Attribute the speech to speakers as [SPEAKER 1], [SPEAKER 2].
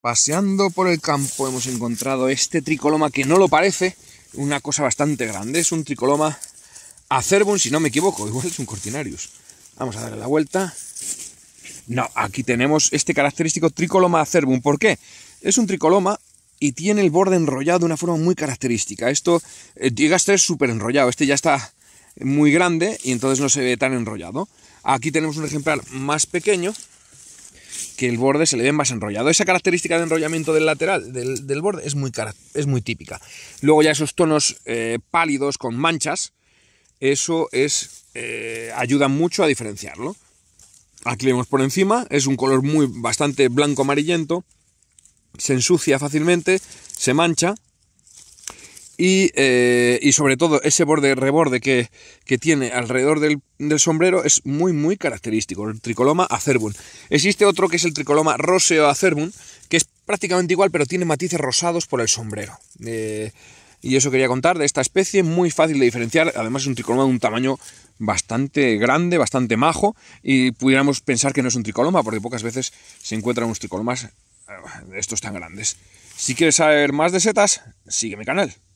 [SPEAKER 1] Paseando por el campo hemos encontrado este tricoloma que no lo parece, una cosa bastante grande, es un tricoloma acerbum si no me equivoco, igual es un cortinarius. Vamos a darle la vuelta. No, aquí tenemos este característico tricoloma acerbum. ¿Por qué? Es un tricoloma y tiene el borde enrollado de una forma muy característica. Esto llega a ser súper enrollado, este ya está muy grande y entonces no se ve tan enrollado. Aquí tenemos un ejemplar más pequeño que el borde se le ve más enrollado. Esa característica de enrollamiento del lateral, del, borde, es muy, es muy, típica. Luego ya esos tonos eh, pálidos con manchas, eso es eh, ayuda mucho a diferenciarlo. Aquí vemos por encima, es un color muy bastante blanco amarillento, se ensucia fácilmente, se mancha, eh, y, sobre todo ese borde reborde que, tiene alrededor del, sombrero es muy muy característico, el tricoloma acerbun. Existe otro que es el tricoloma roseo acerbun, que es prácticamente igual pero tiene matices rosados por el sombrero. Eh, y eso quería contar de esta especie, muy fácil de diferenciar, además es un tricoloma de un tamaño bastante grande, bastante majo, y pudiéramos pensar que no es un tricoloma, porque pocas veces se encuentran unos tricolomas eh, estos tan grandes. Si quieres saber más de setas, sigue mi canal.